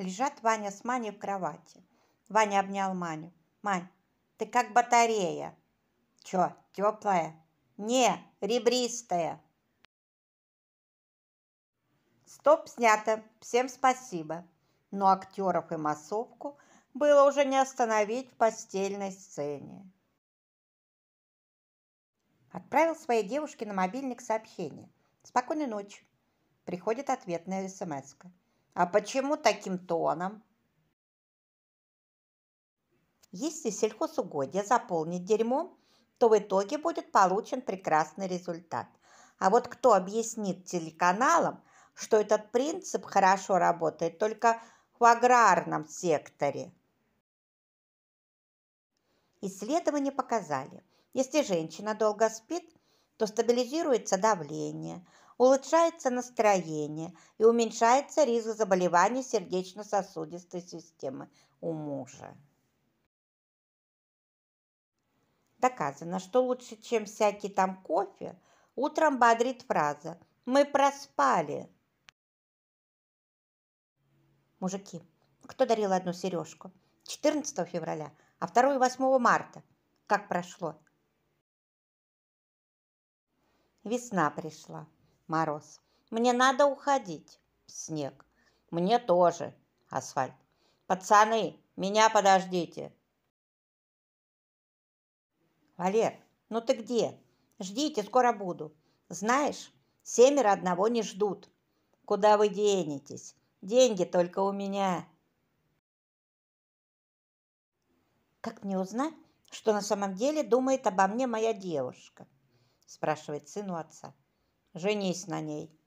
Лежат Ваня с Маней в кровати. Ваня обнял Маню. «Мань, ты как батарея!» «Чё, теплая? «Не, ребристая!» Стоп снято, всем спасибо. Но актеров и массовку было уже не остановить в постельной сцене. Отправил своей девушке на мобильник сообщение. Спокойной ночи. Приходит ответная смс -ка. А почему таким тоном? Если сельхозугодие заполнить дерьмом, то в итоге будет получен прекрасный результат. А вот кто объяснит телеканалам, что этот принцип хорошо работает только в аграрном секторе? Исследования показали, если женщина долго спит, то стабилизируется давление, улучшается настроение и уменьшается риск заболеваний сердечно-сосудистой системы у мужа. Доказано, что лучше, чем всякий там кофе, утром бодрит фраза «Мы проспали». Мужики, кто дарил одну сережку? 14 февраля, а вторую 8 марта. Как прошло? Весна пришла. Мороз. Мне надо уходить. Снег. Мне тоже. Асфальт. Пацаны, меня подождите. Валер, ну ты где? Ждите, скоро буду. Знаешь, семеро одного не ждут. Куда вы денетесь? Деньги только у меня. Как мне узнать, что на самом деле думает обо мне моя девушка? Спрашивает сын у отца женись на ней